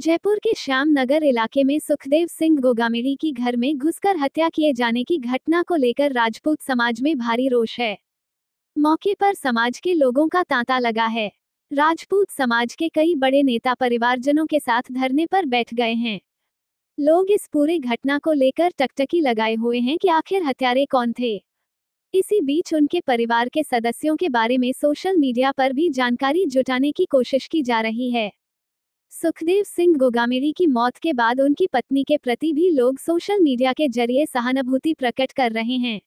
जयपुर के श्याम नगर इलाके में सुखदेव सिंह गोगामेड़ी की घर में घुसकर हत्या किए जाने की घटना को लेकर राजपूत समाज में भारी रोष है मौके पर समाज के लोगों का तांता लगा है राजपूत समाज के कई बड़े नेता परिवारजनों के साथ धरने पर बैठ गए हैं लोग इस पूरे घटना को लेकर टकटकी लगाए हुए हैं कि आखिर हत्यारे कौन थे इसी बीच उनके परिवार के सदस्यों के बारे में सोशल मीडिया पर भी जानकारी जुटाने की कोशिश की जा रही है सुखदेव सिंह गोगामेरी की मौत के बाद उनकी पत्नी के प्रति भी लोग सोशल मीडिया के जरिए सहानुभूति प्रकट कर रहे हैं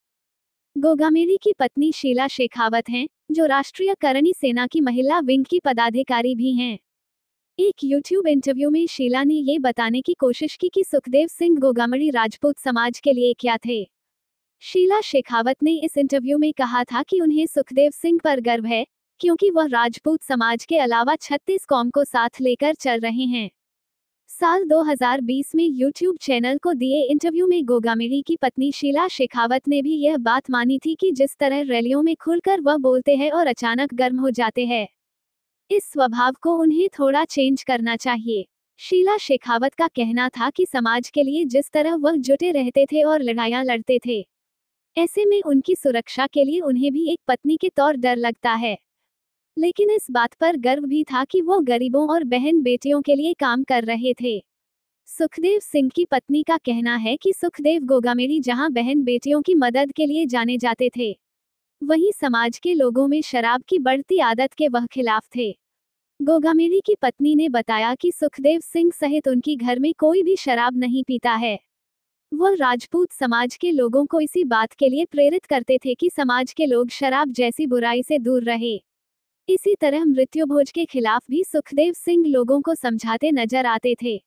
गोगामेरी की पत्नी शीला शेखावत हैं जो राष्ट्रीय करणी सेना की महिला विंग की पदाधिकारी भी हैं एक यूट्यूब इंटरव्यू में शीला ने ये बताने की कोशिश की कि सुखदेव सिंह गोगामेरी राजपूत समाज के लिए क्या थे शीला शेखावत ने इस इंटरव्यू में कहा था कि उन्हें सुखदेव सिंह पर गर्व है क्योंकि वह राजपूत समाज के अलावा छत्तीस कौम को साथ लेकर चल रहे हैं साल 2020 में यूट्यूब चैनल को दिए इंटरव्यू में गोगामेरी की पत्नी शीला शेखावत ने भी यह बात मानी थी कि जिस तरह रैलियों में खुलकर वह बोलते हैं और अचानक गर्म हो जाते हैं इस स्वभाव को उन्हें थोड़ा चेंज करना चाहिए शीला शेखावत का कहना था कि समाज के लिए जिस तरह वह जुटे रहते थे और लड़ाइयाँ लड़ते थे ऐसे में उनकी सुरक्षा के लिए उन्हें भी एक पत्नी के तौर डर लगता है लेकिन इस बात पर गर्व भी था कि वो गरीबों और बहन बेटियों के लिए काम कर रहे थे सुखदेव सिंह की पत्नी का कहना है कि सुखदेव गोगामेरी जहां बहन बेटियों की मदद के लिए जाने जाते थे वहीं समाज के लोगों में शराब की बढ़ती आदत के वह खिलाफ थे गोगामेरी की पत्नी ने बताया कि सुखदेव सिंह सहित उनकी घर में कोई भी शराब नहीं पीता है वह राजपूत समाज के लोगों को इसी बात के लिए प्रेरित करते थे कि समाज के लोग शराब जैसी बुराई से दूर रहे इसी तरह मृत्युभोज के खिलाफ भी सुखदेव सिंह लोगों को समझाते नजर आते थे